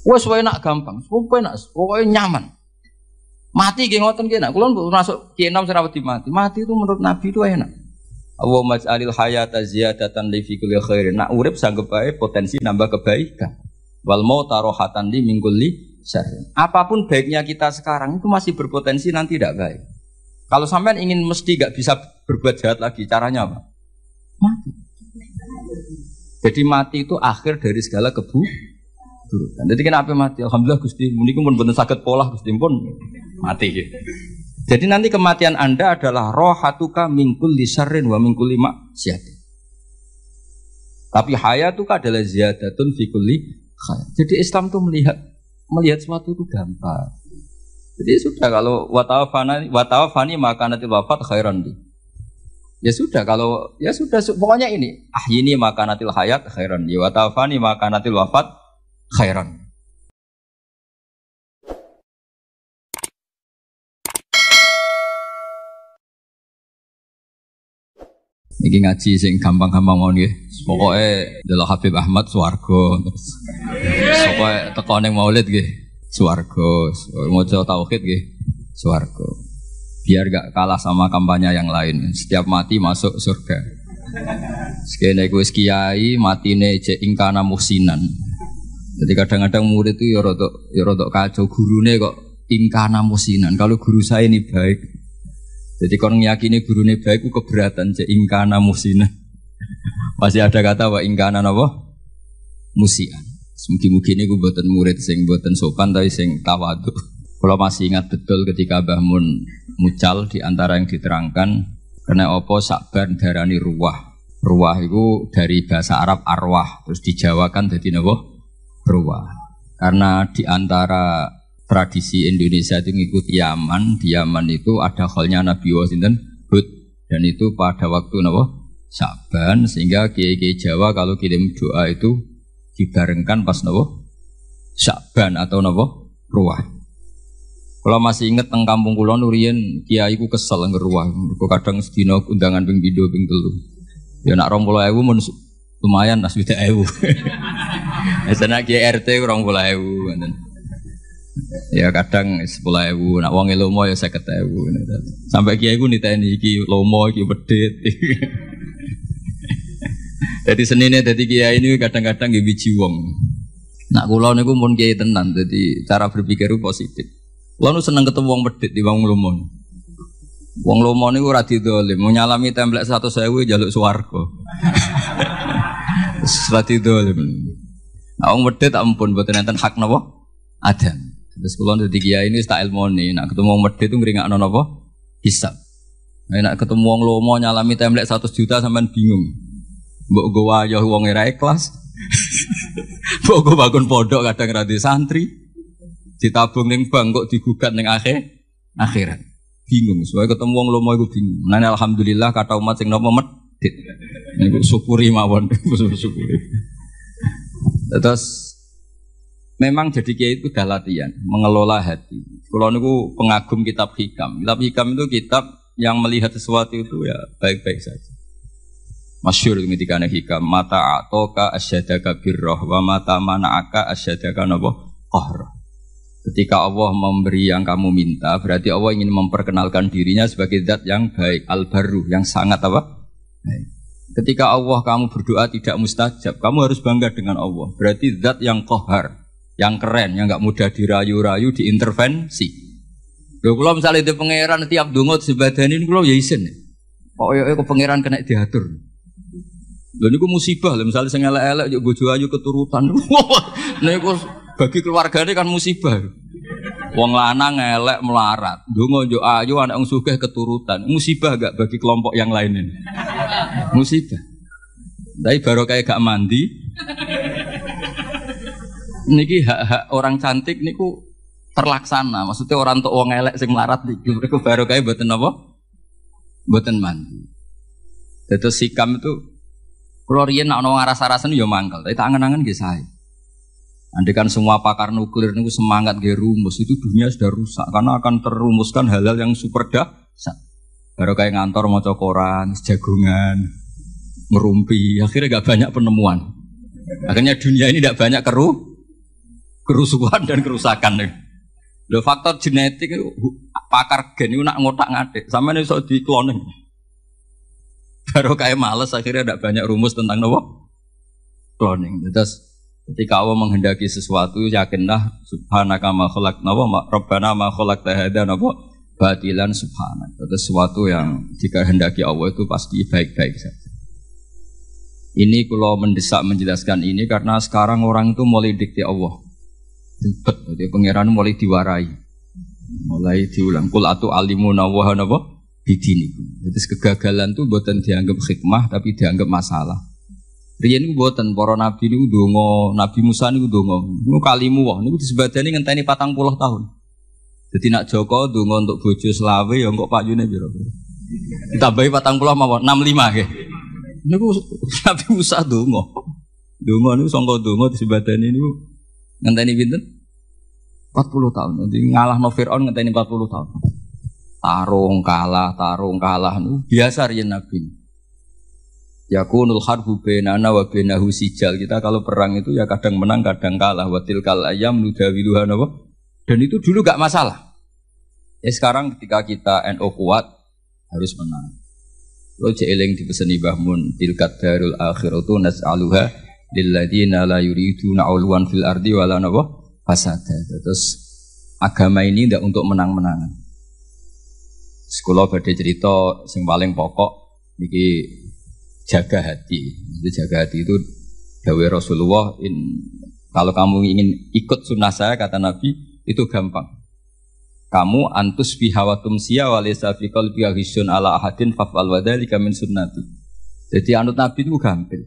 Wes wae nak gampang, kowe nak pokoke nyaman. Mati nggih ngoten nggih nak, kula masuk ki enam sira wedi mati. Mati itu menurut Nabi itu enak. Allah maj'alil hayata ziyadatan li fi kulli khairin. Nak urip sanggep bae potensi nambah kebaikan. Wal mauta rohatan li min kulli Apapun baiknya kita sekarang itu masih berpotensi nanti tidak baik. Kalau sampean ingin mesti gak bisa berbuat jahat lagi, caranya apa? Mati. Jadi mati itu akhir dari segala kebu turutan. Jadi api mati? Alhamdulillah Gusti, meniku pun benar sakit pola Gusti pun mati. Gitu. Jadi nanti kematian Anda adalah rohatuka mingkul disarin wa mingkul lima sihat. Tapi hayatuka adalah ziyadatun fikuli khayat. Jadi Islam tuh melihat melihat sesuatu itu gampang. Jadi sudah kalau watawafani watawafani maka nanti wafat khairan di. Ya sudah kalau ya sudah pokoknya ini ahyini maka nanti hayat khairan di watawafani maka nanti wafat khairan. Iki ngaji sing gampang-gampang mau nih. Pokoknya adalah Habib Ahmad Suwargo. Pokoknya mau Maulid gih. Suwargo. Mau tauhid gih. Suwargo. Biar gak kalah sama kampanye yang lain. Setiap mati masuk surga. Sekene kuis kiai matine cek ingkana musinan. Jadi kadang-kadang murid itu ya rotok ya rotok kacau gurune kok ingkana musinan. Kalau guru saya ini baik, jadi kalau meyakini guru ini baik, aku keberatan cek ingkana musinan. Masih ada kata wa ingkana apa? Musian. Mungkin-mungkin ini buatan murid sing buatan sopan tapi sing tawadu. Kalau masih ingat betul ketika Mbah Mun mucal di antara yang diterangkan karena opo sakban darani ruah. Ruah itu dari bahasa Arab arwah terus dijawakan jadi nabo berwah. Karena di antara tradisi Indonesia itu ngikut Yaman, di Yaman itu ada halnya Nabi Washington Hud dan itu pada waktu Nabi Saban sehingga kiai-kiai Jawa kalau kirim doa itu dibarengkan pas Nabi Saban atau Nabi Ruah. Kalau masih ingat teng kampung Kulo nurian kiai ku kesel ngeruah. ku kadang sedino undangan ping pindho ping telu. Ya nak 20.000 mun lumayan lah sudah ewu. Biasanya kia RT kurang pula ewu. Ya kadang sepuluh ewu, nak wangi e lomo ya saya kata ewu. Sampai kia ewu nih niteni ki lomo ki bedit. Jadi seninnya jadi kia ini kadang-kadang gak biji wong. Nak kulo niku pun kia tenan, jadi cara berpikir positif. Kulo nu seneng ketemu wong bedit di wong lomo. Wong lomo ini ora didolim, mau nyalami templek satu sewu ya jaluk suwargo. Sesuatu dolim. Aku medit ampun buat nonton hak nopo ada. Terus kulon dari dia ini tak ilmoni. Nak ketemu orang medit itu ngeringak nopo hisap. Nak ketemu orang lomo nyalami template 100 juta sampean bingung. Mbok gua yo wong era ikhlas. Mbok gua bangun pondok kadang rada santri. Ditabung ning bank kok digugat ning akhir akhirat. Bingung, soalnya ketemu wong lomo iku bingung. Nah, alhamdulillah kata umat sing nopo medit dit. Niku syukuri mawon, syukuri. Terus memang jadi kiai itu dah latihan mengelola hati. Kalau niku pengagum kitab hikam. Kitab hikam itu kitab yang melihat sesuatu itu ya baik-baik saja. Masyur ketika hikam mata atoka asyadaka birroh wa mata mana'aka asyadaka nabo qahrah. Ketika Allah memberi yang kamu minta, berarti Allah ingin memperkenalkan dirinya sebagai zat yang baik, al-baru, yang sangat apa? Ketika Allah kamu berdoa tidak mustajab, kamu harus bangga dengan Allah. Berarti zat yang kohar, yang keren, yang nggak mudah dirayu-rayu, diintervensi. lo kalau misalnya di pangeran tiap dungut sebadanin kalau ya isin. Pokoknya ya, ke pangeran kena diatur. ini niku musibah lo misalnya saya ngelak elek yo bojo jual keturutan. niku bagi keluarganya kan musibah. Wong lanang ngelak melarat, dungo jual ayu anak wong suka keturutan. Musibah gak bagi kelompok yang lain ini musibah tapi baru kayak gak mandi niki hak-hak orang cantik niku terlaksana maksudnya orang tuh uang elek sing melarat niku mereka baru kayak buatin apa buatin mandi itu sikam itu kalau rian nak rasa arah nih yo ya mangkel tapi tangan angan gak saya Andai kan semua pakar nuklir itu semangat gerumus rumus itu dunia sudah rusak karena akan terumuskan halal yang super dahsyat. Baru kayak ngantor mau cokoran, jagungan, merumpi. Akhirnya gak banyak penemuan. Akhirnya dunia ini gak banyak keruh, kerusuhan dan kerusakan. Lo faktor genetik pakar gen itu nak ngotak ngatik. Sama ini so di cloning. Baru kayak males akhirnya gak banyak rumus tentang nopo cloning. Terus Ketika Allah menghendaki sesuatu, yakinlah subhanaka ma khalaqna ma rabbana ma khalaqta batilan subhanak. Itu sesuatu yang jika hendaki Allah itu pasti baik-baik saja. Ini kalau mendesak menjelaskan ini karena sekarang orang itu mulai dikti Allah. Ribet, jadi pangeran mulai diwarai. Mulai diulang kul atu alimu nawaha di sini. Jadi kegagalan itu buatan dianggap hikmah tapi dianggap masalah. Rian itu buatan para nabi ini udongo, nabi Musa ini udah ngomong, Ini kalimu wah, ini disebadani ini patang puluh tahun. Jadi nak Joko dungo untuk bojo selawe ya kok Pak Yune biro. bayi patang pulau mawon enam lima ke. Ini aku tapi Musa dungo. Dungo ini songko dungo di sebatan ini ngenteni Empat puluh tahun. Jadi ngalah no Fir'aun ngenteni puluh tahun. Tarung kalah, tarung kalah. Nu biasa rian Nabi. ya kunul harbu benana wa benahu sijal. Kita kalau perang itu ya kadang menang, kadang kalah. Watil kal ayam nudawiluhan apa? Dan itu dulu gak masalah. Ya sekarang ketika kita NO kuat harus menang. Lo jeeling di pesan ibahmun tilkat darul akhiratu nas'aluha nala la itu nauluan fil ardi wala nawah fasada. Terus agama ini tidak untuk menang-menangan. Sekolah berde cerita sing paling pokok niki jaga hati. Jadi jaga hati itu dawai Rasulullah in, kalau kamu ingin ikut sunnah saya kata Nabi itu gampang. Kamu antus bihawatum sia walisa fi qalbi ala ahadin fafal wadzalika min sunnati. Jadi anut Nabi itu gampang.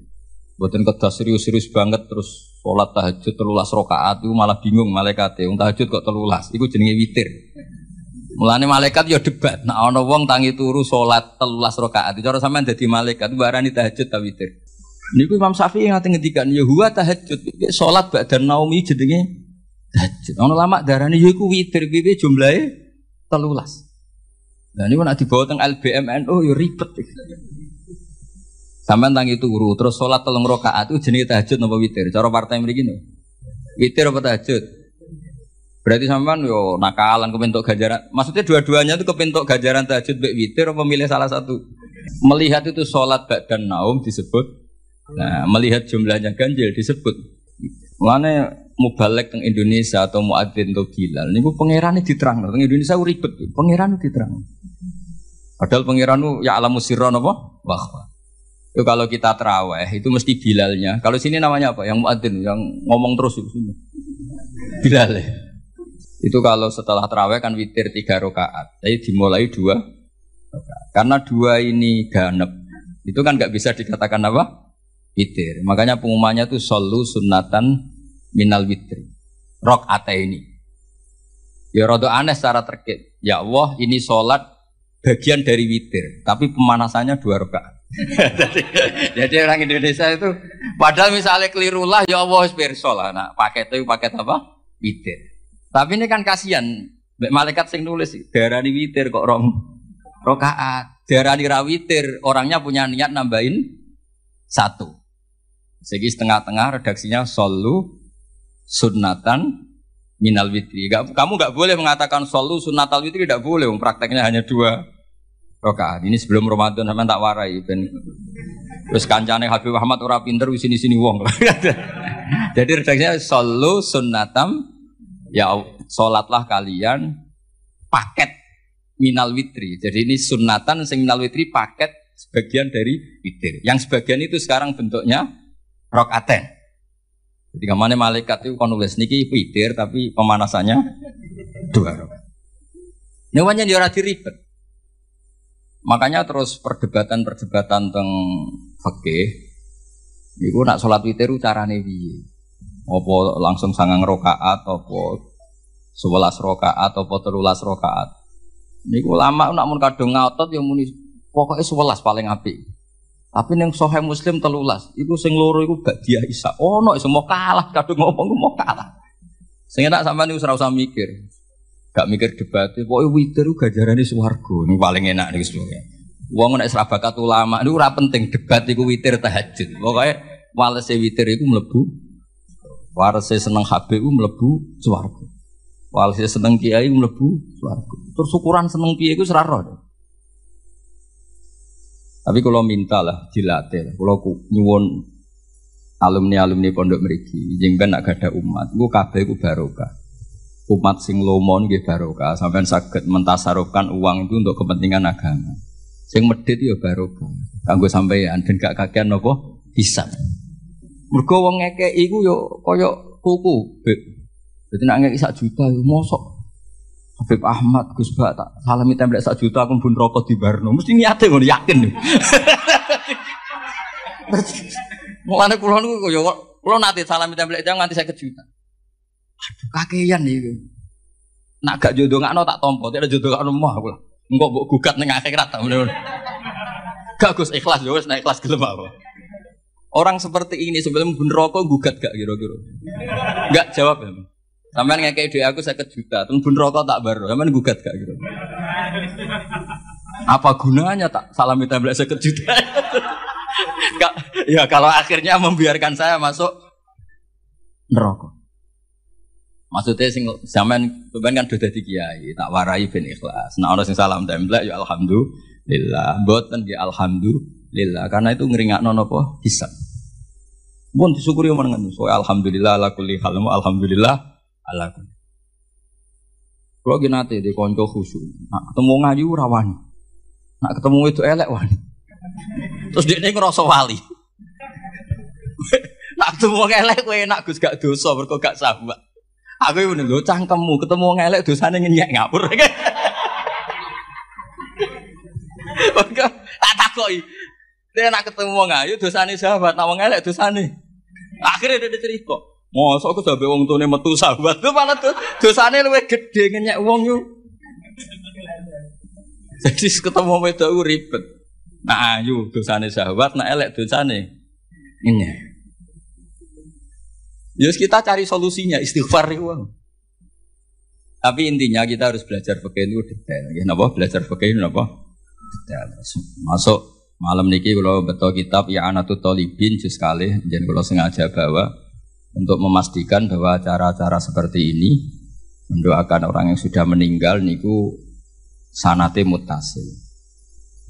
Buatin kedah serius-serius banget terus sholat tahajud telulas rokaat itu malah bingung malaikat ya. tahajud kok telulas, itu jenenge witir. Mulane malaikat ya debat. nah, ana wong tangi turu sholat telulas rakaat, cara sampean dadi malaikat barani tahajud ta witir. Niku Imam Syafi'i yang ngendikan ya huwa tahajud, sholat ba'da naumi jenenge tajud Ono lama darahnya ini yaiku witir bibi jumlahnya telulas. Dan ini nak dibawa teng oh yuk ribet. sama tentang itu guru terus sholat telung rokaat itu jenis tahajud nopo witir? Cara partai yang begini, Witir apa tahajud? Berarti sampean yo nakalan kepentok gajaran Maksudnya dua-duanya itu kepentok gajaran tahajud baik witir apa milih salah satu? Melihat itu sholat bak dan naum disebut. Nah, melihat jumlahnya ganjil disebut. Mulane mau balik ke Indonesia atau muadzin atau gilal niku pangerane diterang teng Indonesia ribet pangeran diterang padahal pangeran ya alamu apa wah itu kalau kita teraweh itu mesti bilalnya kalau sini namanya apa yang muadzin yang ngomong terus itu sini bilal ya. itu kalau setelah teraweh kan witir tiga rokaat, jadi dimulai dua karena dua ini ganep itu kan gak bisa dikatakan apa witir makanya pengumumannya tuh solu sunatan minal witri. Rok ate ini. Ya Rodo aneh secara terkait. Ya Allah, ini sholat bagian dari witir, tapi pemanasannya dua rakaat. jadi, jadi orang Indonesia itu padahal misalnya kelirulah ya Allah pirsa lah nah, paket itu paket apa? Witir. Tapi ini kan kasihan malaikat sing nulis di witir kok rong rakaat. di rawitir orangnya punya niat nambahin satu. Segi setengah-tengah redaksinya solu Sunatan minal witri. Gak, kamu nggak boleh mengatakan solu al witri tidak boleh. Um, prakteknya hanya dua rokaat. Ini sebelum Ramadan sama tak warai ben terus kancane Habib Ahmad ora pinter wis sini-sini wong. Jadi redaksinya solu sunatam ya salatlah kalian paket minal witri. Jadi ini sunatan sing minal witri paket sebagian dari witir. Yang sebagian itu sekarang bentuknya rokaten. Jadi mana malaikat itu kan nulis niki fitir tapi pemanasannya dua orang, Ini dia rati ribet. Makanya terus perdebatan-perdebatan tentang fakih, Iku nak sholat witir cara nabi, Apa langsung sangang rokaat, apa sebelas rokaat, apa terulas rokaat, Niku lama nak mun kadung ngotot yang muni pokoknya sebelas paling api. Tapi yang sohe muslim telulas, itu sing loro itu gak dia isa. Oh no, semua kalah, kadung ngomong mau kalah. Sing enak sama nih usah usah mikir, gak mikir debat. Pokoknya wider itu di suwargo, ini paling enak nih semuanya. Uang naik serabakat ulama, ini ura penting debat itu witir tahajud. Pokoknya walese witir itu melebu, walese seneng HBU melebu suwargo, walese seneng kiai melebu suwargo. Terus ukuran seneng kiai itu serarot. Tapi kalau minta lah dilatih, kalau nyuwun alumni alumni pondok meriki, jengben nak ada umat, gua kafe gua barokah. Umat sing lomon gue barokah, sampai sakit mentasarukan uang itu untuk kepentingan agama. Sing medit ya barokah, kanggo sampeyan dan gak kakean nopo bisa. Mergo wong ngekei iku yo ya koyo kuku. Dadi nak ngekei sak juta yo mosok Habib Ahmad, Gus Ba tak salami tembak sak juta aku pun rokok di Barno. Mesti niatnya ngono yakin. Mulane kula niku kaya kula nate salami tembak jam nganti 50 juta. Aduh kakean iki. Nak gak jodoh tak tompo, tidak jodoh ngakno mah lah Engko mbok gugat ning akhirat ta ngono. Gak Gus ikhlas ya wis nek ikhlas gelem Orang seperti ini sebelum bun rokok gugat gak kira-kira. Gak jawab ya nggak kayak ide aku saya juta, terus bun rokok tak baru. sampai gugat gak gitu. Apa gunanya tak salam minta saya 50 juta? ya kalau akhirnya membiarkan saya masuk neraka. Maksudnya sing zaman beban kan sudah kiai, tak warai bin ikhlas. Nah orang sing salam tembelak ya alhamdulillah. buat kan dia ya alhamdulillah karena itu ngeringak nonopo hisap. Bun disyukuri omongan. So alhamdulillah lakukan halmu alhamdulillah ala Kalau Kula ki nate di konco khusus. Nak ketemu ngayu rawan. wani. Nak ketemu itu elek wani. Terus dia ngerasa wali. nak ketemu elek gue enak Gus gak dosa mergo gak sabar. Aku ini lho cangkemmu ketemu elek dosane nyek ngapur. Mergo tak takoi. Dia nak ketemu ngayu dosa nih sahabat, nak wong dosa nih. Akhirnya dia cerita. Masa aku sampai wong tuane metu sahabat tuh malah tuh dosane luwih gedhe ngenyek wong yuk. Jadi ketemu wedok ribet. Nah ayu dosane sahabat, nah elek dosane ini. Yus ya kita cari solusinya istighfar itu. Tapi intinya kita harus belajar pakai itu detail. Ya napa belajar pakai itu napa? Detail. Masuk malam niki kalau betul kitab ya anak talibin jus kali, jadi kalau sengaja bawa untuk memastikan bahwa cara-cara seperti ini mendoakan orang yang sudah meninggal niku sanate mutasil.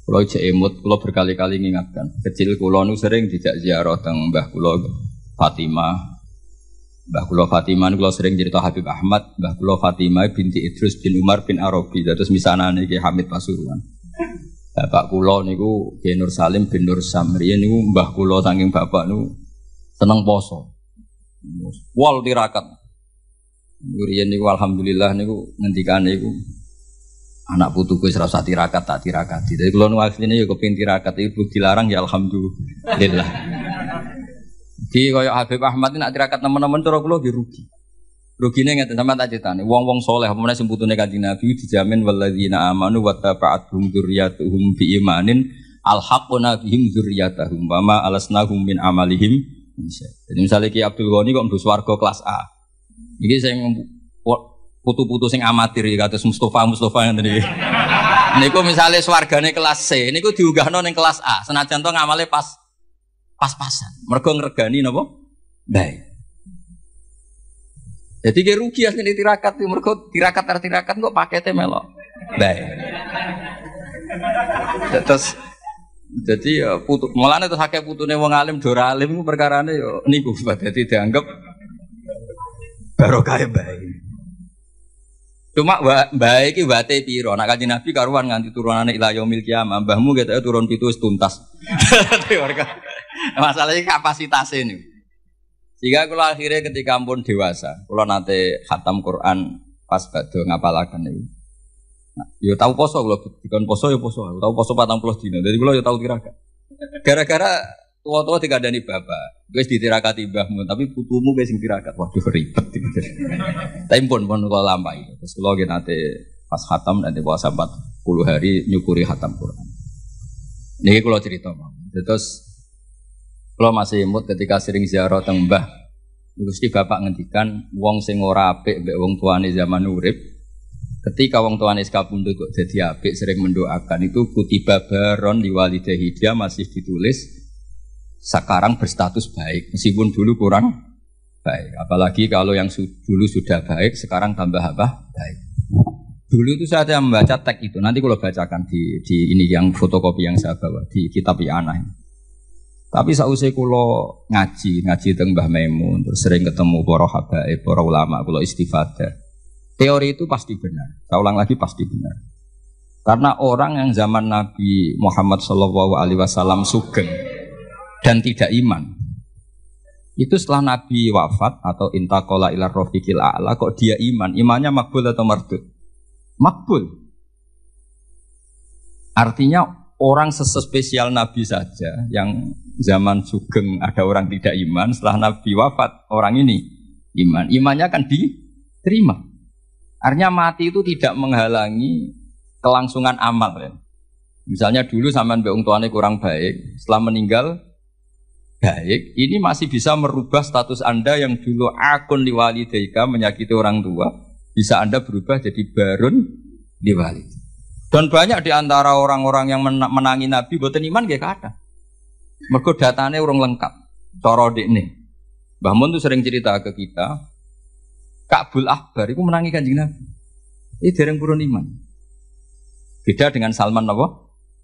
Kalau cek emut, kalau berkali-kali mengingatkan. Kecil kulo nu sering tidak ziarah teng mbah kulo Fatimah. Mbah kulo Fatimah nu kulo sering cerita Habib Ahmad. Mbah kulo Fatimah binti Idrus bin Umar bin Arabi. Terus misalnya nih Hamid Pasuruan. Bapak kulo niku Ki Nur Salim bin Nur Samri niku mbah kulo saking bapak nu seneng poso. Wal tirakat. Riyen niku alhamdulillah niku ngendikan niku anak putuku wis serasa tirakat tak tirakat. Jadi kalau nu asline ya kepin tirakat ibu dilarang ya alhamdulillah. Di kaya Habib Ahmad ini nak tirakat teman-teman terus kula dirugi rugi. Rugine ngeten sampean tak critani. uang uang soleh mana sih putune Kanjeng Nabi dijamin walladzina amanu wattaba'atuhum dzurriyyatuhum bi imanin alhaqquna bihim dzurriyyatahum wa ma alasnahum min amalihim bisa. Jadi misalnya Ki Abdul Ghani kok mbus warga kelas A. saya sing putu-putu sing amatir ya kados Mustafa Mustafa yang tadi. ini niku misalnya swargane kelas C, ini niku diunggahno ning kelas A. Senajan to ngamale pas pas-pasan. Mergo ngregani napa? Baik. Jadi kayak rugi asli di tirakat, mereka tirakat tirakat kok teh melo. Baik. Terus jadi ya putu, itu terus akeh putune wong alim do ora alim iku perkarane ya niku dadi dianggap barokah baik. Cuma baik iki wate piro? Nak kanjeng Nabi karuan nganti turunane ila yaumil kiamah, mbahmu ya turun pitu tuntas. Masalahnya kapasitasnya ini. Jika kalau akhirnya ketika pun dewasa, kalau nanti khatam Quran pas bado ngapalakan itu, Nah, yo ya tahu poso kalau bukan poso ya poso. tahu poso patang puluh dino. Jadi kalau ya tahu tirakat. Gara-gara tua-tua tidak ada nih bapak. Guys ditirakat tiba, tapi putumu guys yang tirakat. Waduh ribet. tapi pun pun kalau lama itu. Terus kalau kita nanti pas hatam nanti puasa empat puluh hari nyukuri hatam Quran. Nih kalau cerita mau. Terus kalau masih imut ketika sering ziarah tembah, Gusti bapak ngendikan wong sing ora apik mbek wong tuane zaman urip Ketika wong SK sekabundut kok jadi apik sering mendoakan itu kutiba baron liwalidahi dia masih ditulis sekarang berstatus baik meskipun dulu kurang baik apalagi kalau yang dulu sudah baik sekarang tambah apa baik dulu itu saya yang membaca teks itu nanti kalau bacakan di, di ini yang fotokopi yang saya bawa di kitab Iana tapi saya usai kulo ngaji ngaji tentang Mbah terus sering ketemu para habaib para ulama kulo istifadah Teori itu pasti benar. Saya ulang lagi pasti benar. Karena orang yang zaman Nabi Muhammad SAW Alaihi Wasallam sugeng dan tidak iman, itu setelah Nabi wafat atau intakola ilar rofiqil a'la kok dia iman, imannya makbul atau mardud? Makbul. Artinya orang sespesial Nabi saja yang zaman sugeng ada orang tidak iman, setelah Nabi wafat orang ini iman, imannya akan diterima. Artinya mati itu tidak menghalangi kelangsungan amal. Ya. Misalnya dulu sampean mbek tuane kurang baik, setelah meninggal baik, ini masih bisa merubah status Anda yang dulu akun liwali daika menyakiti orang tua, bisa Anda berubah jadi barun liwali. Dan banyak di antara orang-orang yang menangi Nabi buatan iman gak ada. Mergo datanya orang lengkap. Coro ini. Mbah Mun tuh sering cerita ke kita, Ka'bul Akbar itu menangi kanjeng Nabi. Ini dereng purun iman. Beda dengan Salman Nawa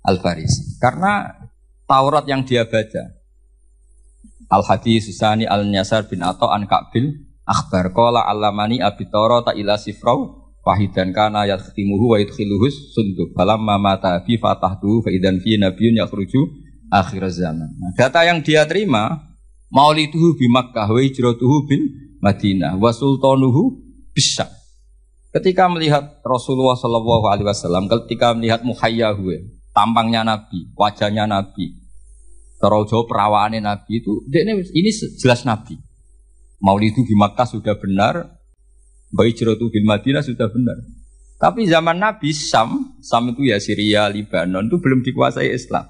Al Faris. Karena Taurat yang dia baca Al Hadis Susani Al Nyasar bin Ato An Ka'bil Akbar Kola Alamani Abi Toro Ta'ila Sifrau Wahidan kana yakhtimuhu wa yadkhiluhus sunduk ma mata fi fatahtuhu fa'idan fi nabiyun yakhruju akhir zaman nah, Data yang dia terima Mauliduhu bi Makkah wa hijratuhu bin Madinah. wa sultanuhu bisa. Ketika melihat Rasulullah Shallallahu Alaihi Wasallam, ketika melihat muhayyahu, tampangnya Nabi, wajahnya Nabi, terlalu jauh perawaannya Nabi itu, ini jelas Nabi. Maulid itu di Makkah sudah benar, Bayi itu di Madinah sudah benar. Tapi zaman Nabi Sam, Sam itu ya Syria, Libanon itu belum dikuasai Islam.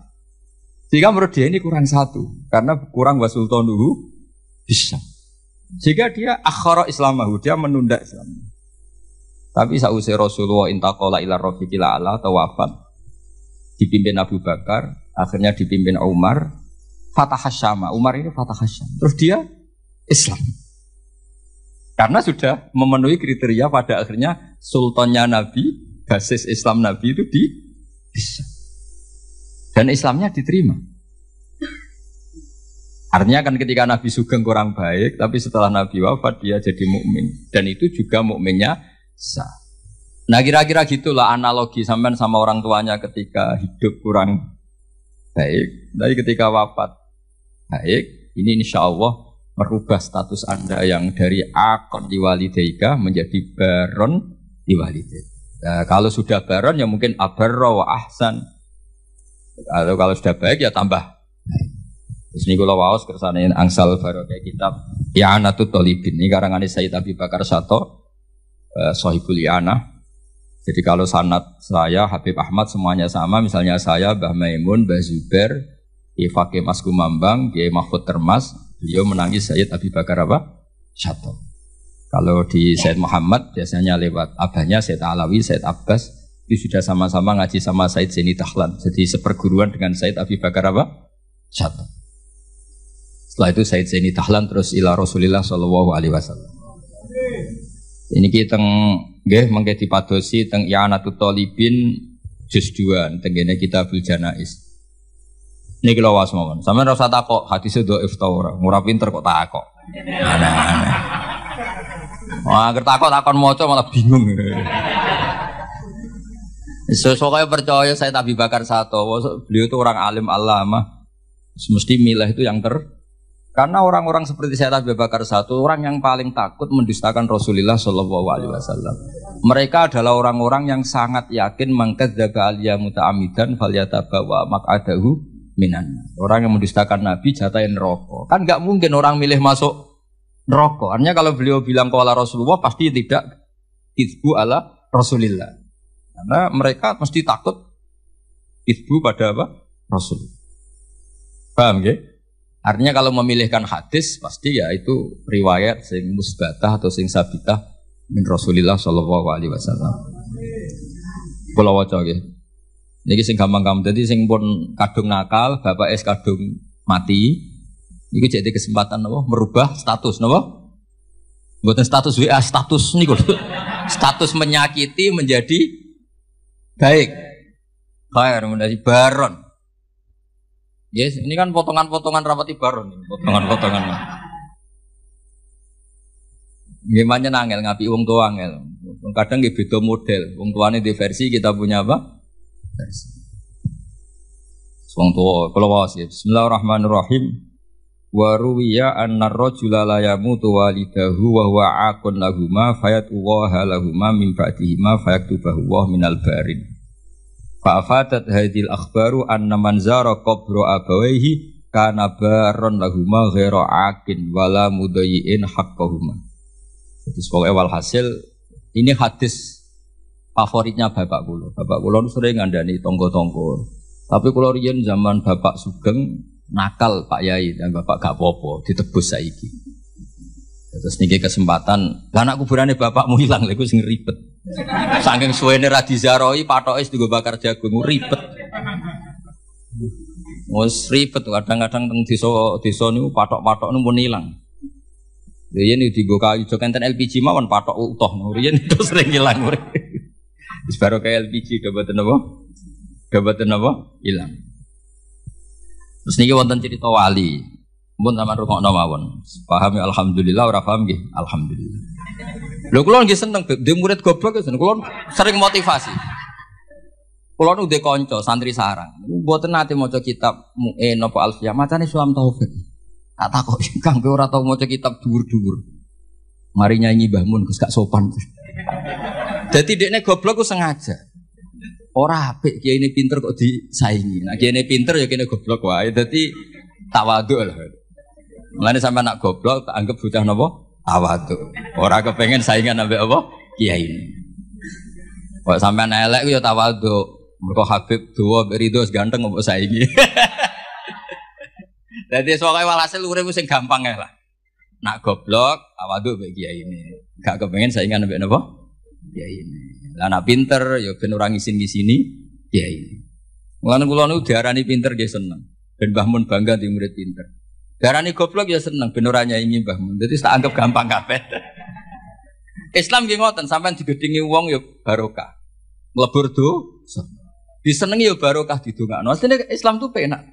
Sehingga menurut dia ini kurang satu, karena kurang wasultan dulu bisa sehingga dia akhara islamahu, dia menunda Islam. Tapi sausai Rasulullah intakola ila rofiqila ala atau wafat, dipimpin Abu Bakar, akhirnya dipimpin Umar, Fatah Hashama, Umar ini Fatah Hashama Terus dia Islam. Karena sudah memenuhi kriteria pada akhirnya sultannya Nabi, basis Islam Nabi itu di Islam. Dan Islamnya diterima. Artinya kan ketika Nabi Sugeng kurang baik, tapi setelah Nabi wafat dia jadi mukmin. Dan itu juga mukminnya sah. Nah kira-kira gitulah analogi sampean sama orang tuanya ketika hidup kurang baik, tapi ketika wafat baik, ini insya Allah merubah status anda yang dari akon diwalidaika menjadi baron diwalidaika. Nah, kalau sudah baron ya mungkin abarro wa ahsan. Atau kalau sudah baik ya tambah Terus ini kalau waos kersane angsal kayak kitab tuh Tolibin Ini karangane Sayyid Abi Bakar Sato eh, Sohibul Yana. Jadi kalau sanat saya Habib Ahmad semuanya sama, misalnya saya Mbah Maimun, Mbah Zuber, Ifake Mas Kumambang, Ki Mahfud Termas, beliau menangis Sayyid Abi Bakar apa? Sato. Kalau di Said Muhammad biasanya lewat abahnya Said Alawi, Said Abbas, itu sudah sama-sama ngaji sama Said Zaini Tahlan. Jadi seperguruan dengan Said Abi Bakar apa? Satu. Setelah itu Said Zaini Tahlan terus ila Rasulillah Shallallahu Alaihi Wasallam. Ini kita teng mangke dipadosi teng Ya'natut Thalibin juz 2 teng kene kita fil janais. Ini kalau was mawon. Sama rasa takok hati sedo iftaur, Murah pinter kok takok. Aneh-aneh. Wah, kertakok takon mau malah bingung. Sesoknya percaya saya tapi Bakar satu. beliau itu orang alim alama. Mesti milah itu yang ter karena orang-orang seperti saya Abu Bakar satu orang yang paling takut mendustakan Rasulullah Shallallahu Alaihi Wasallam. Mereka adalah orang-orang yang sangat yakin mengkadzaba aliyah mutaamidan falyatabawa makadahu minan. Orang yang mendustakan Nabi jatain rokok. Kan nggak mungkin orang milih masuk rokok. Artinya kalau beliau bilang kepada Rasulullah pasti tidak isbu ala Rasulullah. Karena mereka mesti takut isbu pada apa? Rasul. Paham ya? Artinya kalau memilihkan hadis pasti ya itu riwayat sing musbatah atau sing sabitah min Rasulillah sallallahu alaihi wasallam. Kula waca nggih. Niki sing gampang-gampang dadi sing pun kadung nakal, bapak es kadung mati. Iku jadi kesempatan napa merubah status napa? Mboten status WA, status niku. status menyakiti menjadi baik. Khair menjadi baron. Yes, ini kan potongan-potongan rapat ibaron, potongan-potongan. Gimana nangel ngapi uang tua angel. Kadang gitu beda model. Uang tua ini versi kita punya apa? Versi. Uang tua. Kalau wasi. Bismillahirrahmanirrahim. Waruwiya anna rajula la yamutu walidahu wa huwa aqun lahuma fayatuwaha lahuma min ba'dihima fayaktubahu wa minal barin. Fa'afadat hadil akhbaru anna man zara qabru abawaihi kana baron lahuma ghairu akin wala mudayiin haqqahuma. Jadi pokoknya walhasil ini hadis favoritnya bapak kulo. Bapak kulo sering ngandani tonggo-tonggo. Tapi kalau riyen zaman bapak Sugeng nakal Pak Yai dan bapak gak popo ditebus saiki. Terus niki kesempatan, karena kuburannya bapakmu hilang, lha sing ribet. Saking suwene ra dizaroi patoke sing bakar jagung ribet. Wes ribet kadang-kadang teng desa-desa niku patok-patok niku mun ilang. Riyen iki digo kayu jok enten LPG mawon patok utuh. Riyen itu sering ilang murid. Wis baru kayak LPG dapat boten napa? Do hilang. napa? Ilang. Terus niki wonten cerita wali. Mun sampean rungokno mawon. Paham ya alhamdulillah ora paham nggih? Alhamdulillah. Lho kula nggih seneng dhe murid goblok seneng. Ya, kula sering motivasi. Kula nu ndek kanca santri sarang. Mboten nate maca kitab Mu'in apa Alfiyah, macane suam Taufik. Tak takok Kang ora tau maca kitab dhuwur-dhuwur. Mari nyanyi Mbah Mun Gus gak sopan. Dadi dekne goblok ku sengaja. Ora apik kiai ini pinter kok disaingi. Nah kiai ini pinter ya kiai goblok wae. Dadi tawadhu lah. Mulane sampe nak goblok tak anggap bocah napa? tawadu. orang kepengen saingan nabi apa? Kiai ini. Kok sampean elek yo ya tawadu. Mergo Habib dua mbek ganteng mbok saingi. jadi soalnya walhasil e urip sing gampang ya lah. Nak goblok tawadu bagi kiai ini. Gak kepengen saingan nabi apa Kiai ini. Lah nak pinter yo ya ben isin di sini kiai ini. Mulane kulon niku diarani pinter dia seneng. dan bangun bangga di murid pinter. Darani goblok ya seneng benerannya ini mbah. Jadi tak anggap gampang kabeh. Islam nggih ngoten sampean digedingi wong ya barokah. Melebur do disenengi ya barokah didongakno. Asline Islam tuh penak.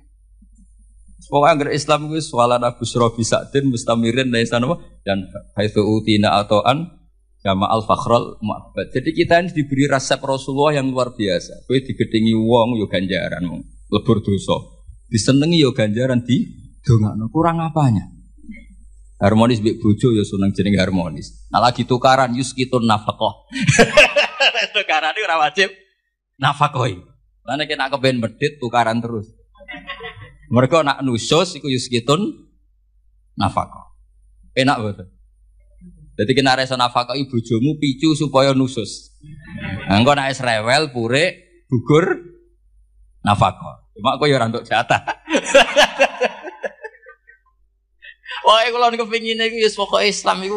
Pokoknya anggar Islam itu sualan Abu surah bisa din mustamirin dan istana dan haitsu utina atoan sama al Fakhrul, mu'abbad. Jadi kita ini diberi resep Rasulullah yang luar biasa. Kue digedingi uang yuk ya ganjaran wong tuh dosa. Disenengi yuk ya ganjaran di dongakno kurang apanya? Harmonis mbek bojo ya seneng jeneng harmonis. Nah lagi tukaran yus kitun nafakoh tukaran itu ora wajib nafakoi. karena kita nak kepen medit tukaran terus. Mereka nak nusus itu yus kitun nafakoh Enak betul. Jadi kena rasa nafakoi ibu jomu picu supaya nusus. Nah, Engkau es rewel pure gugur nafakoh. Cuma aku ya orang rantuk jatah. Wah, eh, kalau niku kepengin iku yes, pokok Islam itu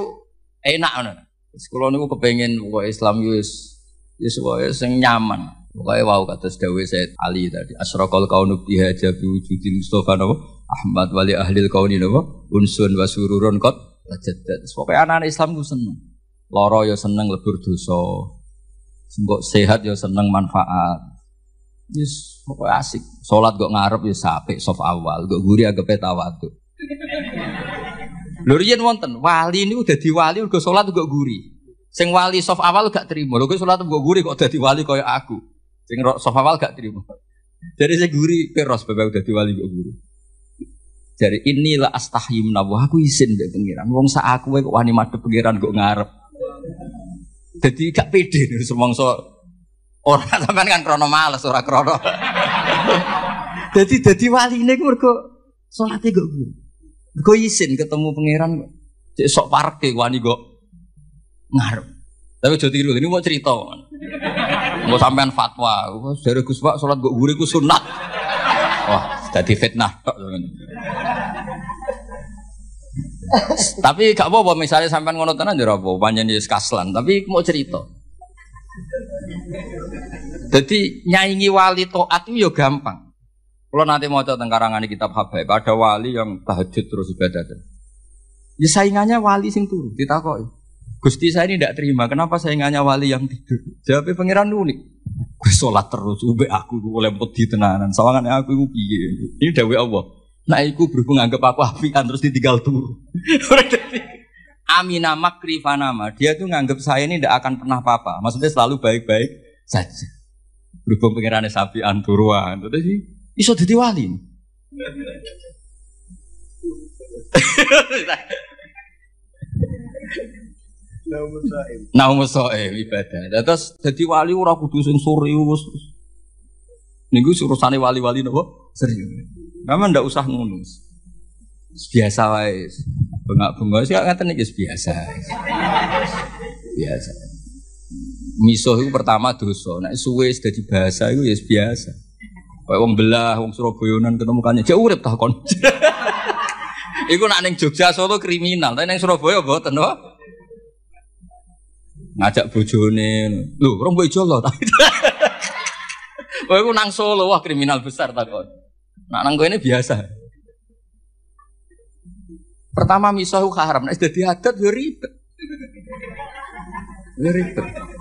enak nih. Yes, kalau niku kepengin pokok Islam yes, wis pokoke sing nyaman. Pokoknya wau kata sedawi Said Ali tadi kau kaunu bihaja biwujudil Mustafa nopo. Ahmad wali ahli kauni nopo. unsun wa kot. qad wajaddat. Pokoke anak-anak Islam ku seneng. Loro ya seneng lebur dosa. Mbok sehat ya seneng manfaat. Yes, pokoknya asik. Sholat gak ngarep ya sampai sof awal. Gak gurih agak e tuh. Lho riyen wonten, wali niku dadi wali uga salat uga guri. Sing wali soft awal gak terima. Lho kok salat uga guri kok dadi wali kaya aku. Sing soft awal gak terima. Jadi saya guri peros bapak udah diwali gak guri, Jadi inilah astahim nabu aku izin deh pengiran. Wong sa aku kok wani madep pengiran kok ngarep. Jadi gak pede nih semongso orang sampean kan krono males ora krono. jadi jadi wali ini gue kok sholatnya gak guri. Gue izin ketemu pangeran Cek sok parke wani gue Ngarep. Tapi jadi tiru ini mau cerita. Mau sampean fatwa. Dari Gus Pak sholat gue gure sunat. Wah, jadi fitnah tapi gak apa-apa misalnya sampean ngono tenan jero apa banyak ya, ya kaslan, tapi mau cerita. Jadi nyaingi wali toat itu ya gampang. Kalau nanti mau tentang karangan kitab Habaib, ada wali yang tahajud terus ibadah. Ya saingannya wali sing turu, ditakoi. Gusti saya ini tidak terima, kenapa saingannya wali yang tidur? Jawabnya pangeran unik. Gue sholat terus, ube aku oleh di tenanan, sawangan aku ibu piye. Ini dawe Allah. Nah, aku berhubung anggap aku kan terus ditinggal turu. Amina makri fanama. Dia tuh nganggap saya ini tidak akan pernah apa-apa. Maksudnya selalu baik-baik saja. Berhubung pengirannya sapi anturuan. Itu sih iso dadi wali. Naumus soe ibadah. Nah, terus jadi wali ora kudu sing serius. Niku urusane wali-wali nopo? Serius. Kamu ndak usah ngono. Biasa wae. Bengak-bengak sih ngaten iki biasa. Biasa. Misuh itu pertama dosa, nek suwe dadi bahasa itu ya biasa. Kayak wong belah, wong Surabayanan ketemu kanya, jauh urip tah kon. Iku nak ning Jogja Solo kriminal, tapi ning Surabaya boten no. Ngajak bojone, lho orang mbok ijo lho. Wah, oh, nang Solo, wah kriminal besar takon. Nak nang ini biasa. Pertama misal haram, nah sudah adat ya ribet. Ya ribet.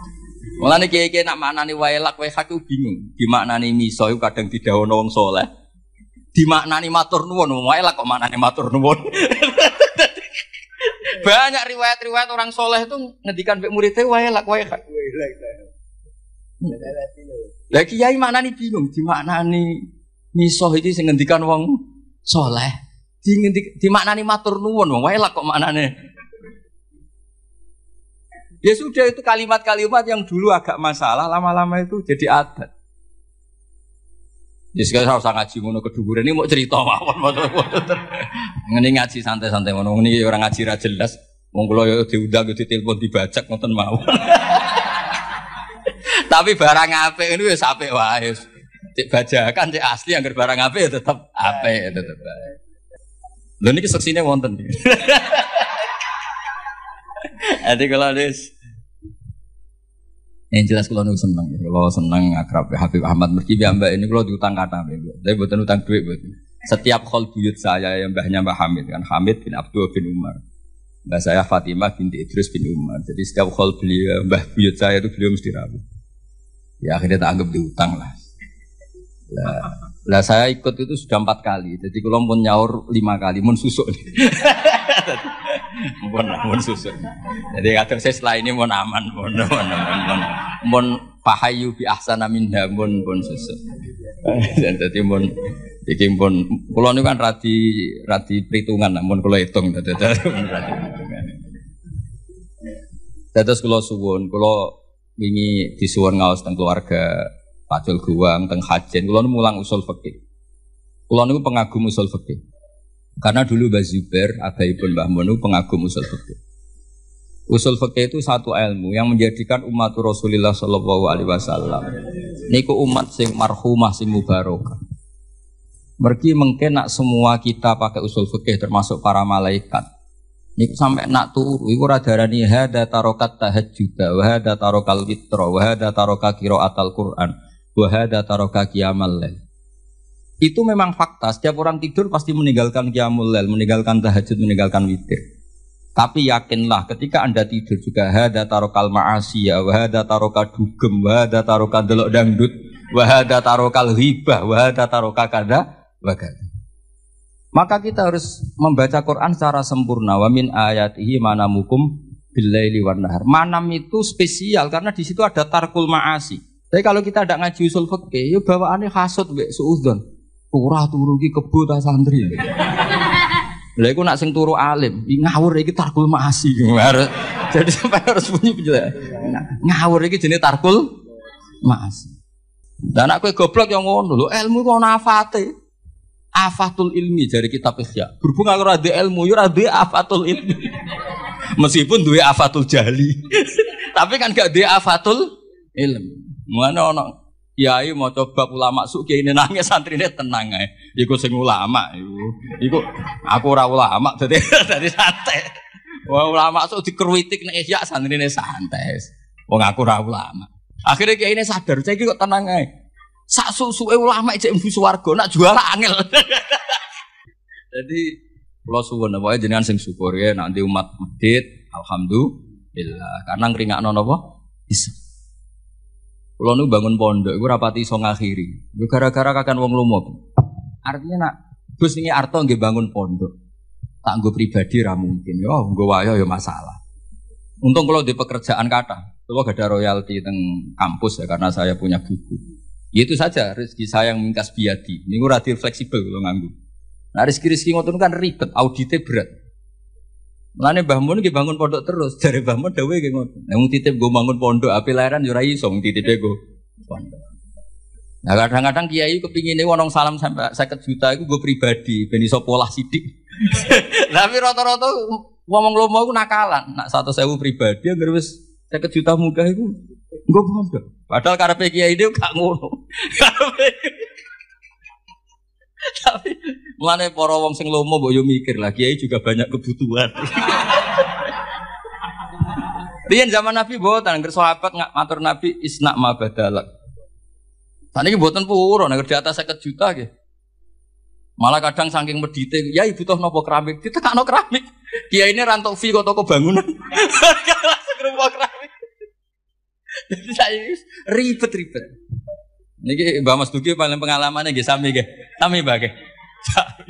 Mulane kiye-kiye nak maknani lak wae hak bingung. Dimaknani miso iku kadang didhawono wong saleh. Dimaknani matur nuwun lak kok maknani matur nuwun. Banyak riwayat-riwayat orang soleh itu ngedikan mbek muridnya waelak wae hak. Lah kiai maknani bingung dimaknani miso iki sing ngendikan wong soleh. Di, di, dimaknani matur nuwun wae lak kok maknane Ya sudah itu kalimat-kalimat yang dulu agak masalah, lama-lama itu jadi adat. Ya sekarang saya ngaji ngono keduburan ini mau cerita mawon Ini ngaji santai-santai ngono ini orang ngaji ra jelas. Wong kula yo ya diundang ya telepon dibaca dibajak ngoten mawon. Tapi barang apa ini wis apik wae. Cek bajakan cek asli anggar barang apa ya tetap apik tetep baik. Lho niki seksine wonten. Jadi kalau ada yang jelas kalau nunggu seneng, kalau seneng akrab ya. Habib Ahmad Merki ya, Mbak ini kalau diutang kata tapi bukan utang duit buat setiap kol buyut saya yang mbahnya Mbah Hamid kan Hamid bin Abdul bin Umar Mbah saya Fatimah binti Idris bin Umar jadi setiap kol beliau mbah buyut saya itu beliau mesti rabu ya akhirnya tak anggap diutang lah lah, lah saya ikut itu sudah empat kali jadi kalau mau nyaur lima kali mau susuk Mohon mohon susun. Jadi kadang saya setelah ini mohon aman, mohon mohon mohon mohon pahayu bi ahsana minha mohon mohon susun. Jadi mohon bikin mohon kula niku kan rati rati perhitungan namun kula hitung dadi radi perhitungan. Dados kula suwun, kula wingi disuwun ngaos teng keluarga Pacul Guang, teng Hajen, kula mulang usul fikih. Kula niku pengagum usul fikih. Karena dulu Mbah ada Ibu Mbah Munu pengagum usul fikih. Usul fikih itu satu ilmu yang menjadikan umat Rasulullah Shallallahu Alaihi Wasallam. Niku umat sing marhumah sing mubarokah. Mergi mungkin nak semua kita pakai usul fikih termasuk para malaikat. Niku sampai nak turu, iku radharani hada tarokat tahajud, wahada tarokal witra, wahada kiro atal Quran, wahada tarokah kiamal lain. Itu memang fakta. Setiap orang tidur pasti meninggalkan qiyamul lel, meninggalkan tahajud, meninggalkan witir. Tapi yakinlah ketika Anda tidur juga hada tarokal ma'asiyah, wahada taroka dugem, wahada taroka delok dangdut, wahada tarokal hibah, wahada taroka kada, bagada. Maka kita harus membaca Quran secara sempurna. Wa min ayatihi manamukum billaili wan nahar. Manam itu spesial karena di situ ada tarkul ma'asi. Tapi kalau kita tidak ngaji usul fikih, ya bawaannya hasud mbek suudzon. Turah turu ki kebo ta santri. Lah iku nak sing turu alim, ngawur iki tarkul maasi. Jadi sampai harus bunyi penjelas. Gitu ya. Ngawur iki jenenge tarkul maasi. Dan aku goblok yang ngono lho, ilmu kok ana afate. Afatul ilmi dari kitab Ihya. Berhubung aku ora ilmu, yo ya ora afatul ilmi. Meskipun duwe afatul jahli. Tapi kan gak duwe afatul ilmi. Mana ono kiai mau coba ulama suki ini nangis santri ini tenang ya. Iku sing ulama, iku, aku ora ulama jadi dari santai. Wah ulama suki dikeruitik nih ya santri ini santai. Wong aku ora ulama. Akhirnya kiai ini sadar, saya kok tenang ya. Sak susu ulama ijek ibu suwargo nak juara angel. jadi kalau suwun apa ya, jenengan sing syukur ya nanti umat medit alhamdulillah karena nono napa Islam. Kalau nu bangun pondok, gue rapati song kiri. Gue gara-gara kakan wong lumut. Artinya nak Gus ini Arto nggak bangun pondok. Tak gue pribadi ramu mungkin. Oh, gue wayo ya masalah. Untung kalau di pekerjaan kata, kalau gak ada royalti tentang kampus ya karena saya punya buku. Ya itu saja rezeki saya yang mingkas biadi. Ini gue fleksibel kalau nganggu. Nah rezeki rezeki ngotot kan ribet, auditnya berat. Mulane Mbah Mun ki bangun pondok terus, dari bangun Mun dawuh ki ngoten. Nek titip gue bangun pondok api lairan yo ya ora iso titipe go pondok. Nah kadang-kadang kiai kepingin wonong salam sampai saya juta itu gue pribadi, beni sopola sidik. Tapi rata-rata ngomong ngelomong aku nakalan, nak satu sewu pribadi yang wes saya kejuta muka itu gue pondok. Padahal karena kiai dia gak ngono. Tapi mulane para wong sing lomo mbok yo mikir lah, kiai juga banyak kebutuhan. Riyen zaman Nabi boten ngger sahabat nggak matur Nabi isna ma badalak. Saniki boten purun nek di atas 50 juta nggih. Malah kadang saking medite, ya ibu toh nopo keramik, nopo keramik. Kia ini rantok fee kok toko bangunan. Langsung keramik. Jadi ribet-ribet. Niki Mbak Mas Duki paling pengalamannya gak sami nggih. Sami Mbak nggih.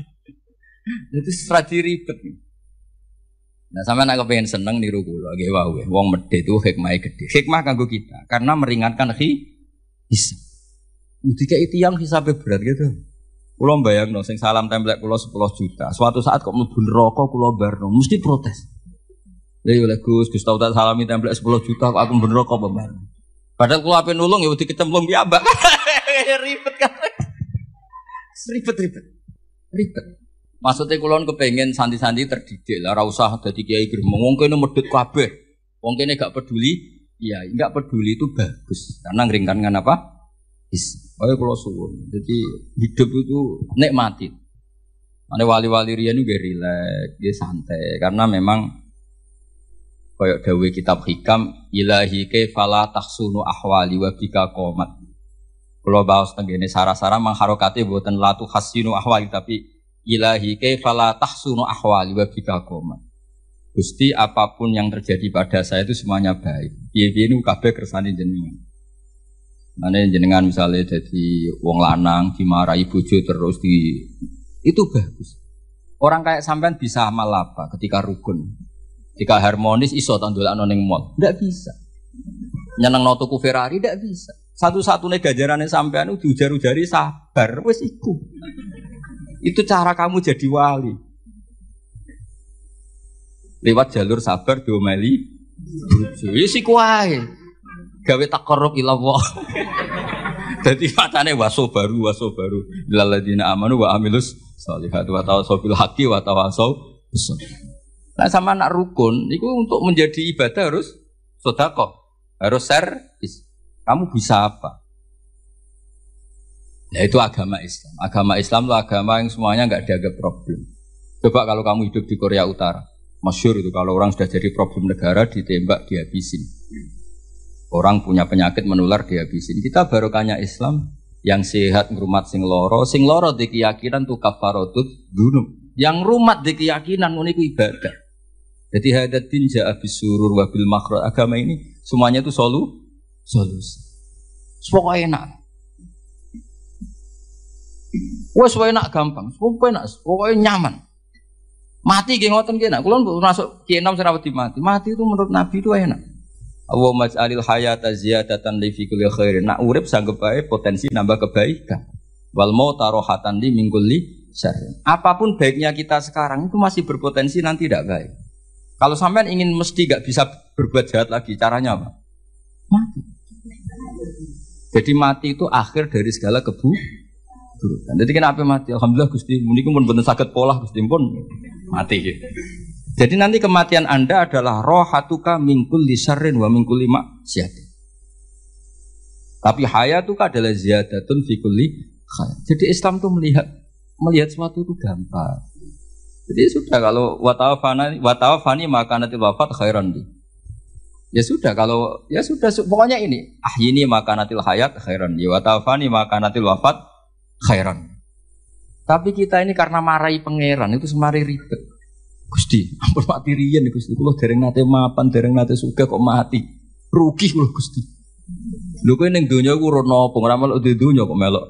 Itu strategi ribet. Nah, sama nak kepengen seneng niru gak nggih ya, uang mede itu hikmah gede. Hikmah kanggo kita karena meringankan hi hisab. Udah kayak yang hisabnya berat gitu. Kulo bayang dong, sing salam template kulo 10 juta. Suatu saat kok mau rokok kulo Berno, mesti protes. Lha iya, oleh Gus, Gus tahu tak salami template 10 juta aku mlebu rokok bener. Padahal kulo apa nulung ya kita belum diaba ribet kan. Ribet-ribet. Ribet. Maksudnya kulon kepengen santi-santi terdidik lah, rausah jadi kiai gremeng. Wong kene medut kabeh. Wong kene gak peduli. Iya, enggak peduli itu bagus karena ngeringkan kan apa? Is. Oh, kalau suwun. Jadi hidup itu nikmati. Ada wali-wali rian juga rileks, dia santai karena memang koyok gawe kitab hikam ilahi kefala taksunu ahwali wabika komat kalau bahas ini sara-sara mengharokati buatan latu hasinu ahwali tapi ilahi kefala tahsunu ahwali wa koma. Gusti apapun yang terjadi pada saya itu semuanya baik. Iya iya ini kabeh kersane jenengan. Mana jenengan misalnya jadi wong lanang dimarahi bojo terus di itu bagus. Orang kayak sampean bisa amal apa ketika rukun? Ketika harmonis iso tandolakno noning mall. Tidak bisa. Nyeneng no Ferrari tidak bisa. Satu-satunya sampai sampean diujar-ujari sabar, wes iku. Itu cara kamu jadi wali. Lewat jalur sabar diomeli bojo. jadi si kuai Gawe takorok ila Allah. Dadi waso baru waso baru. Lilladzina amanu wa amilus sholihat wa tawasaw bil haqqi wa tawasaw Nah sama anak rukun itu untuk menjadi ibadah harus sodako, harus servis. Kamu bisa apa? Nah itu agama Islam. Agama Islam itu agama yang semuanya nggak dianggap problem. Coba kalau kamu hidup di Korea Utara, masyur itu kalau orang sudah jadi problem negara ditembak dihabisin. Orang punya penyakit menular dihabisin. Kita barokahnya Islam yang sehat ngurumat sing loro, sing loro di keyakinan tuh kafarotut dunum. Yang rumat di keyakinan uniku ibadah. Jadi hadat din ja'a bisurur makro. Agama ini semuanya itu solu solusi. Semoga enak. Wes enak gampang, semoga enak, semoga nyaman. Mati nggih ngoten nggih enak. Kula masuk ki enam serawati mati. Mati itu menurut Nabi itu enak. Allah maj'alil hayata ziyadatan li fi kulli khairin. Nak urip sanggep bae potensi nambah kebaikan. Wal mauta rohatan li min kulli syarrin. Apapun baiknya kita sekarang itu masih berpotensi nanti tidak baik. Kalau sampean ingin mesti gak bisa berbuat jahat lagi, caranya apa? Mati. Jadi mati itu akhir dari segala kebu Dan Jadi kenapa mati? Alhamdulillah Gusti, meniku pun benar sakit pola Gusti pun mati. Jadi nanti kematian Anda adalah roh rohatuka mingkul disarin wa mingkul lima siati. Tapi hayatuka adalah ziyadatun fikuli Jadi Islam tuh melihat melihat sesuatu itu gampang. Jadi sudah kalau watawafani watawafani maka nanti wafat khairan di. Ya sudah kalau ya sudah pokoknya ini ah ahyini makanatil hayat khairan ya watafani makanatil wafat khairan. Tapi kita ini karena marahi pangeran itu semari ribet. Gusti, ampun mati riyen Gusti. Kula dereng nate mapan, dereng nate suka kok mati. Rugi kula Gusti. Lho kowe ning donya ku ora napa, ora melok di donya kok melok.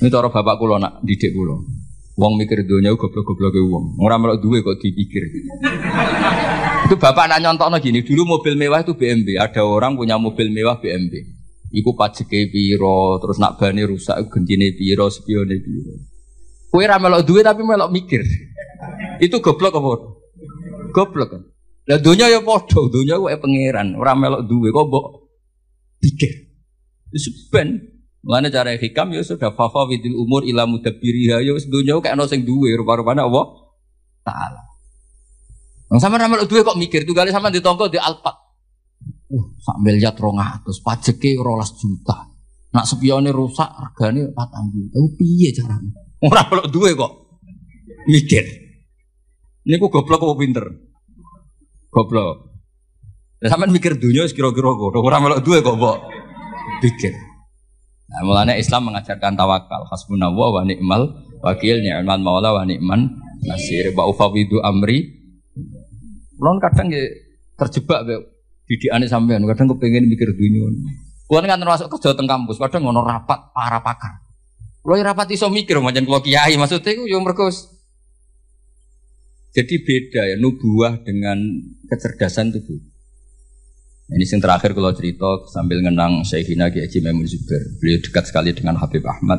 Ini cara bapak lo nak didik kula. Wong mikir donya goblok-gobloke wong. Ora melok duwe kok dipikir. Itu bapak nak nyontokno gini, dulu mobil mewah itu BMW, ada orang punya mobil mewah BMW. Iku pajeke piro, terus nak bani rusak gentine piro, spione piro. kue rame lo duit tapi melok mikir. Itu goblok apa? Goblok kan. Lah dunia ya padha, dunia gue pangeran, rame lo duit kok mbok pikir. ben, mana cara hikam ya sudah fafa umur ilmu mudabbiriha ya dunia kayak nosen duit, duwe rupa-rupane Allah taala. Yang sama ramal duwe kok mikir tuh kali sama di tonggo di alpat. Uh, sak miliar rongatus, pajeke rolas juta. Nak sepione rusak regane empat ambil tapi piye carane? murah perlu dua kok mikir. Niku goblok kok pinter? Goblok. Lah sampean mikir dunia kira-kira kok ora melok dua kok, Mbok. Pikir. Nah, mulanya Islam mengajarkan tawakal. Hasbunallah wa ni'mal wakil, ni'mal maula wa ni'man nasir. Wa ufawidu amri Mulon kadang ya terjebak be aneh sampean, kadang kepengen mikir dunia. Kulo kan termasuk kerja teng kampus, kadang ngono rapat para pakar. ya rapat iso mikir macam kulo kiai, maksudnya gue yo ya mergo jadi beda ya nubuah dengan kecerdasan itu. Ini yang terakhir kalau cerita sambil ngenang Syekhina Ki Haji Maimun Zubair. Beliau dekat sekali dengan Habib Ahmad.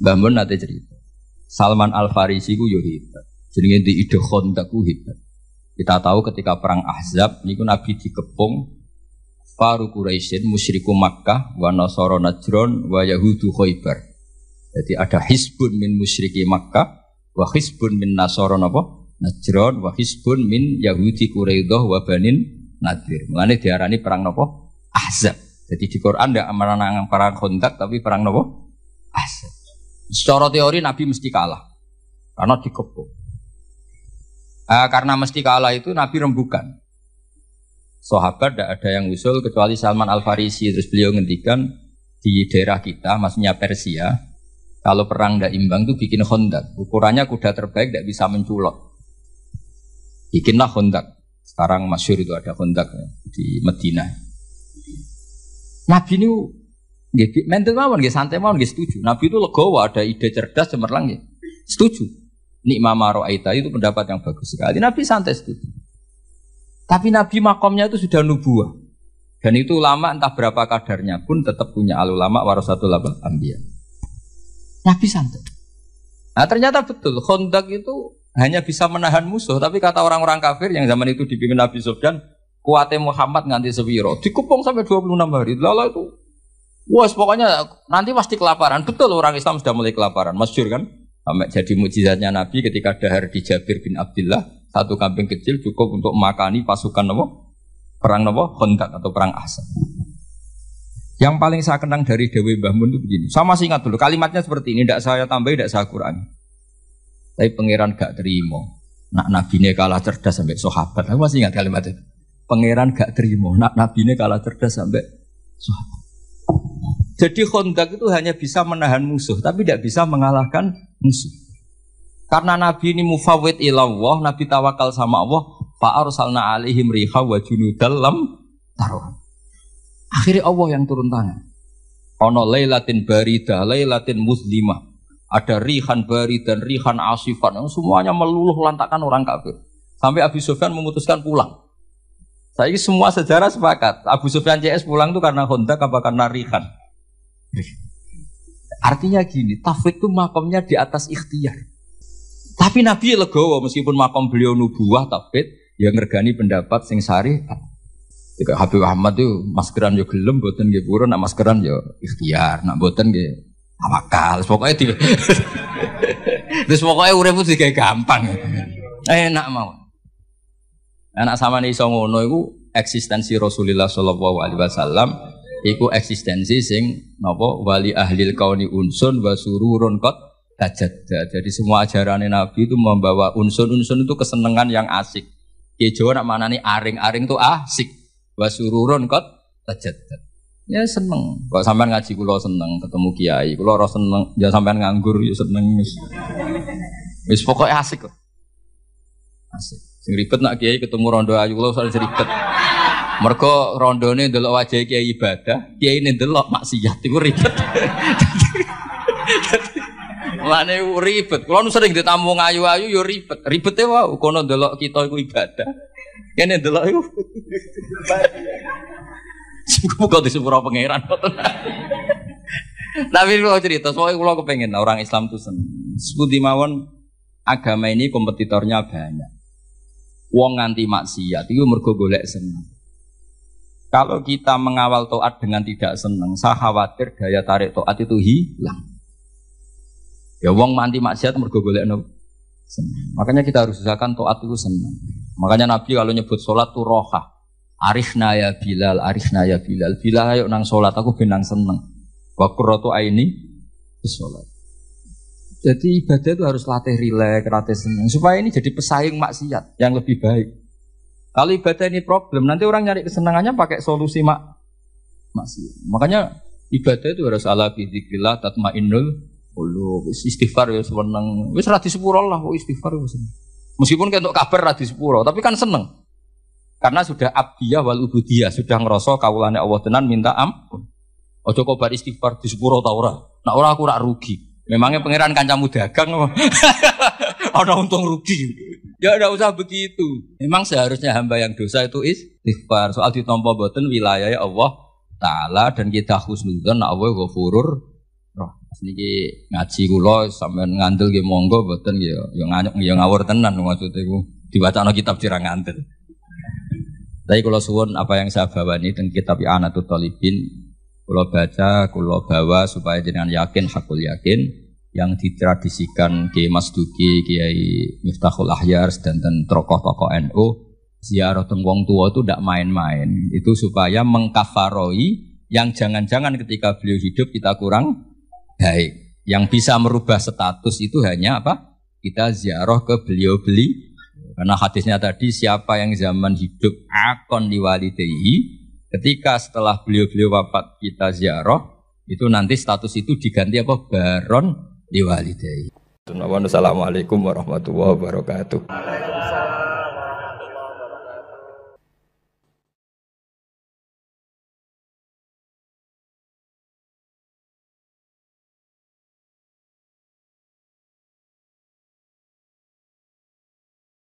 Mbah Mun nanti cerita. Salman Al Farisi ku yo hebat. Jenenge di ide kontak ku hebat. Kita tahu ketika perang Ahzab niku Nabi dikepung Faru Quraisyin musyriku Makkah wa Nasoro Najron wa Yahudu Khaybar. Jadi ada hisbun min musyriki Makkah wa hisbun min Nasoro apa? Najron wa hisbun min Yahudi Quraidoh, wa Banin Nadir. Maksudnya diarani perang apa? Ahzab. Jadi di Quran tidak amanah perang kontak tapi perang apa? Ahzab. Secara teori Nabi mesti kalah karena dikepung. Uh, karena mesti kalah itu Nabi rembukan. Sahabat tidak ada yang usul kecuali Salman Al Farisi terus beliau ngendikan di daerah kita, maksudnya Persia, kalau perang tidak imbang itu bikin hondak. Ukurannya kuda terbaik tidak bisa menculok, Bikinlah hondak. Sekarang masyur itu ada hondak ya, di Medina. Nabi ini Gak mental mawon, gak santai mawon, gak setuju. Nabi itu legowo ada ide cerdas cemerlang ya, setuju nikma maro'aita itu pendapat yang bagus sekali. Nabi santai sedikit. Tapi Nabi makomnya itu sudah nubuah. Dan itu lama entah berapa kadarnya pun tetap punya alulama warasatul abad ambia. Nabi santai. Nah ternyata betul, kondak itu hanya bisa menahan musuh. Tapi kata orang-orang kafir yang zaman itu dipimpin Nabi Sofyan, kuatnya Muhammad nganti sewiro. Dikupung sampai 26 hari. Lala itu Wah, pokoknya nanti pasti kelaparan. Betul orang Islam sudah mulai kelaparan. Masjur kan? Sampai jadi mukjizatnya Nabi ketika dahar di Jabir bin Abdullah satu kambing kecil cukup untuk makani pasukan nopo perang nopo kontak atau perang asal. Yang paling saya kenang dari Dewi Mbah Mun itu begini. sama masih ingat dulu kalimatnya seperti ini, tidak saya tambahi tidak saya kurangi. Tapi pangeran gak terima. Nak ini kalah cerdas sampai sahabat. Aku masih ingat kalimat itu. Pangeran gak terima. Nak ini kalah cerdas sampai sahabat. Jadi kontak itu hanya bisa menahan musuh, tapi tidak bisa mengalahkan musuh. Karena Nabi ini mufawwid ila Allah, Nabi tawakal sama Allah, arsalna alaihim riha wa junudal lam taruh. Akhirnya Allah yang turun tangan. Ono lailatin barida, lailatin muslimah. Ada rihan dan rihan asifan, yang semuanya meluluh lantakan orang kafir. Sampai Abu Sufyan memutuskan pulang. Saya semua sejarah sepakat. Abu Sufyan CS pulang itu karena Honda apa karena rihan. rihan. Artinya gini, tafwid itu makomnya di atas ikhtiar. Tapi Nabi legowo meskipun makom beliau nubuah tafwid, yang ngergani pendapat sing sari. Jika Habib Ahmad itu maskeran yo ya gelem, boten nggih purun, nak maskeran yo ya ikhtiar, nak boten nggih tawakal. Pokoknya di Terus pokoknya urip itu kayak gampang. Enak mau. Anak sama nih songono itu eksistensi Rasulullah Shallallahu Alaihi Wasallam iku eksistensi sing napa wali ahlil kauni unsun wa sururun kot tajadda. Jadi semua ajaran Nabi itu membawa unsun-unsun itu kesenangan yang asik. Ki Jawa nak nih aring-aring itu asik. Wa sururun kot tajadda. Ya seneng. Kok sampean ngaji kula seneng ketemu kiai, kula ora seneng. Ya sampean nganggur ya seneng wis. Wis pokoke asik kok. Asik. Sing ribet nak kiai ketemu rondo ayu kula sering ribet. Mergo rondone ndelok wajah kiai ibadah, kiai ini ndelok maksiat iku ribet. Mulane ribet. Kulo nu sering ditamu ngayu-ayu yo ribet. Ribete wae kono ndelok kita iku ibadah. Kene ndelok iku. Muga disepuro pangeran Tapi lu cerita, soalnya kalau aku pengen orang Islam itu seneng. Seperti mawon agama ini kompetitornya banyak. Wong nganti maksiat, itu mergo golek seneng. Kalau kita mengawal toat dengan tidak senang, saya khawatir daya tarik toat itu hilang. Ya wong mandi maksiat mergo golek no. Senang. Makanya kita harus usahakan toat itu senang. Makanya Nabi kalau nyebut sholat itu roha. Arifna ya Bilal, arifna ya Bilal. Bila ayo nang sholat, aku benang senang. Wa kurratu aini sholat. Jadi ibadah itu harus latih rileks, latih senang Supaya ini jadi pesaing maksiat yang lebih baik. Kalau ibadah ini problem, nanti orang nyari kesenangannya pakai solusi mak masih. Makanya ibadah itu harus ala bidikillah tatmainnul ulu Istighfar ya seneng. Wis ra disepuro lah kok istighfar wis ya seneng. Meskipun untuk kabar ra disepuro, tapi kan seneng. Karena sudah abdiyah wal ubudiyah, sudah ngerasa kawulane Allah tenan minta ampun. Ojo kok bar istighfar disepuro ta ora. Nek ora aku rak rugi. Memangnya pangeran kancamu dagang ada untung rugi. Ya tidak usah begitu. Memang seharusnya hamba yang dosa itu istighfar. Soal ditompo button wilayah ya Allah Ta'ala dan kita khusnudan ya Allah ghafurur roh. Niki ngaji kula sampai ngandel nggih monggo button. ya ya nganyuk ya ngawur tenan maksudnya Dibaca no kitab sira ngandel. Tapi kalau suwon apa yang saya bawa ini dan kitab Anatul Talibin, kalau baca, kalau bawa supaya jenengan yakin, hakul yakin, yang ditradisikan ke Mas Duki, Kiai Miftahul Ahyar, dan tokoh-tokoh NU ziarah wong tua itu tidak main-main itu supaya mengkafaroi yang jangan-jangan ketika beliau hidup kita kurang baik yang bisa merubah status itu hanya apa kita ziarah ke beliau beli karena hadisnya tadi siapa yang zaman hidup akon liwalidehi ketika setelah beliau-beliau wafat kita ziarah itu nanti status itu diganti apa baron liwalidayhi. Assalamualaikum warahmatullahi wabarakatuh.